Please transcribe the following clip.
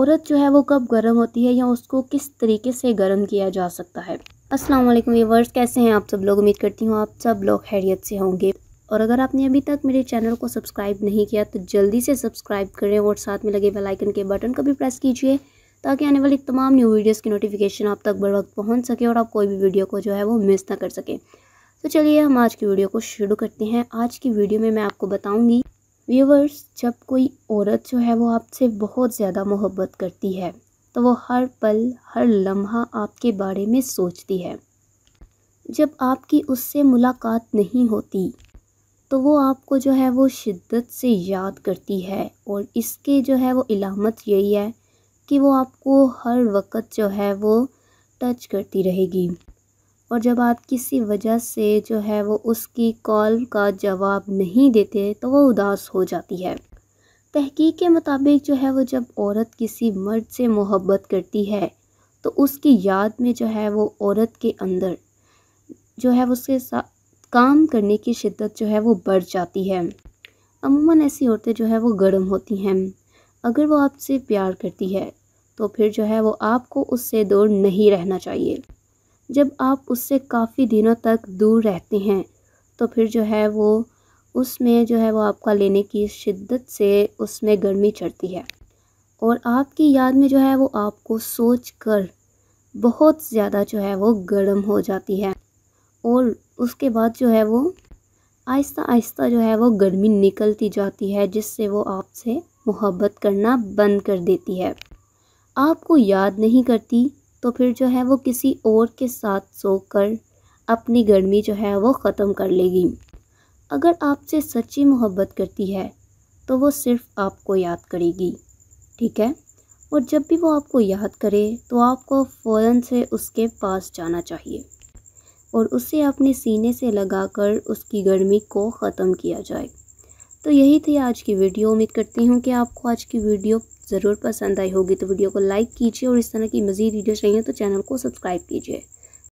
औरत जो है वो कब गर्म होती है या उसको किस तरीके से गर्म किया जा सकता है अस्सलाम वालेकुम व्यूवर्स कैसे हैं आप सब लोग उम्मीद करती हूँ आप सब लोग हैरियत से होंगे और अगर आपने अभी तक मेरे चैनल को सब्सक्राइब नहीं किया तो जल्दी से सब्सक्राइब करें और साथ में लगे बेल आइकन के बटन को भी प्रेस कीजिए ताकि आने वाली तमाम न्यू वीडियोज़ की नोटिफिकेशन आप तक बर वक्त पहुँच सके और आप कोई भी वीडियो को जो है वो मिस ना कर सकें तो चलिए हम आज की वीडियो को शुरू करते हैं आज की वीडियो में मैं आपको बताऊँगी व्यूवर्स जब कोई औरत जो है वो आपसे बहुत ज़्यादा मोहब्बत करती है तो वो हर पल हर लम्हा आपके बारे में सोचती है जब आपकी उससे मुलाकात नहीं होती तो वो आपको जो है वो शिद्दत से याद करती है और इसके जो है वो इलामत यही है कि वो आपको हर वक्त जो है वो टच करती रहेगी और जब आप किसी वजह से जो है वो उसकी कॉल का जवाब नहीं देते तो वो उदास हो जाती है तहकीक के मुताबिक जो है वो जब औरत किसी मर्द से मोहब्बत करती है तो उसकी याद में जो है वो औरत के अंदर जो है उसके साथ काम करने की शिद्दत जो है वो बढ़ जाती है अमूमन ऐसी औरतें जो है वो गर्म होती हैं अगर वो आपसे प्यार करती है तो फिर जो है वो आपको उससे दूर नहीं रहना चाहिए जब आप उससे काफ़ी दिनों तक दूर रहते हैं तो फिर जो है वो उसमें जो है वो आपका लेने की शिद्दत से उसमें गर्मी चढ़ती है और आपकी याद में जो है वो आपको सोच कर बहुत ज़्यादा जो है वो गर्म हो जाती है और उसके बाद जो है वो आहिस्ता आहिस्ता जो है वो गर्मी निकलती जाती है जिससे वो आपसे मोहब्बत करना बंद कर देती है आपको याद नहीं करती तो फिर जो है वो किसी और के साथ सोकर अपनी गर्मी जो है वो ख़त्म कर लेगी अगर आपसे सच्ची मोहब्बत करती है तो वो सिर्फ आपको याद करेगी ठीक है और जब भी वो आपको याद करे तो आपको फ़ौर से उसके पास जाना चाहिए और उसे अपने सीने से लगाकर उसकी गर्मी को ख़त्म किया जाए तो यही थी आज की वीडियो उम्मीद करती हूँ कि आपको आज की वीडियो ज़रूर पसंद आई होगी तो वीडियो को लाइक कीजिए और इस तरह की मज़ीद वीडियो चाहिए तो चैनल को सब्सक्राइब कीजिए